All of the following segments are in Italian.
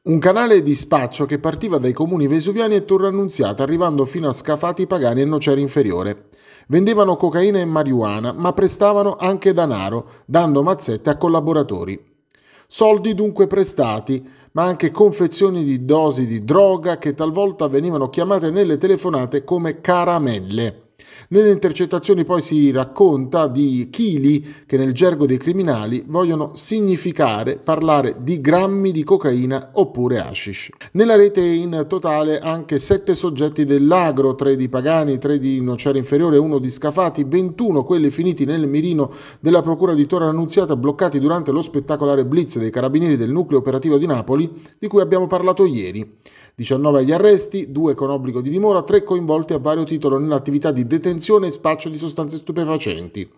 Un canale di spaccio che partiva dai comuni vesuviani e Torrannunziata, arrivando fino a Scafati Pagani e Nocera Inferiore. Vendevano cocaina e marijuana, ma prestavano anche danaro, dando mazzette a collaboratori. Soldi dunque prestati, ma anche confezioni di dosi di droga che talvolta venivano chiamate nelle telefonate come caramelle. Nelle intercettazioni poi si racconta di chili che nel gergo dei criminali vogliono significare parlare di grammi di cocaina oppure hashish. Nella rete in totale anche 7 soggetti dell'agro, 3 di Pagani, 3 di Nocera Inferiore, 1 di Scafati, 21 quelli finiti nel mirino della procura di Torre Annunziata bloccati durante lo spettacolare blitz dei carabinieri del nucleo operativo di Napoli di cui abbiamo parlato ieri. 19 agli arresti, 2 con obbligo di dimora, 3 coinvolti a vario titolo nell'attività di detenzione detenzione e spaccio di sostanze stupefacenti.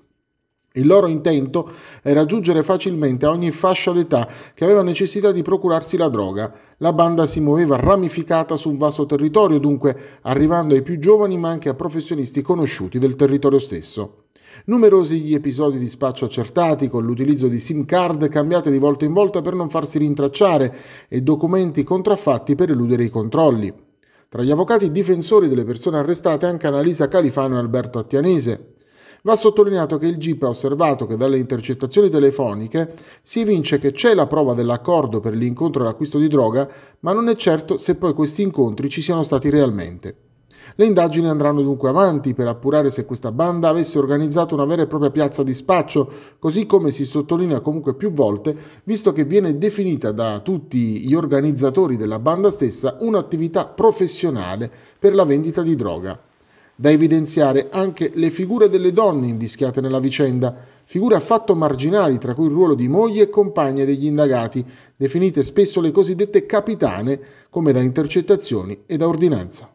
Il loro intento è raggiungere facilmente ogni fascia d'età che aveva necessità di procurarsi la droga. La banda si muoveva ramificata su un vasto territorio, dunque arrivando ai più giovani ma anche a professionisti conosciuti del territorio stesso. Numerosi gli episodi di spaccio accertati con l'utilizzo di SIM card cambiate di volta in volta per non farsi rintracciare e documenti contraffatti per eludere i controlli. Tra gli avvocati difensori delle persone arrestate anche Annalisa Califano e Alberto Attianese. Va sottolineato che il GIP ha osservato che dalle intercettazioni telefoniche si evince che c'è la prova dell'accordo per l'incontro e l'acquisto di droga, ma non è certo se poi questi incontri ci siano stati realmente. Le indagini andranno dunque avanti per appurare se questa banda avesse organizzato una vera e propria piazza di spaccio, così come si sottolinea comunque più volte, visto che viene definita da tutti gli organizzatori della banda stessa un'attività professionale per la vendita di droga. Da evidenziare anche le figure delle donne invischiate nella vicenda, figure affatto marginali tra cui il ruolo di moglie e compagne degli indagati, definite spesso le cosiddette capitane, come da intercettazioni e da ordinanza.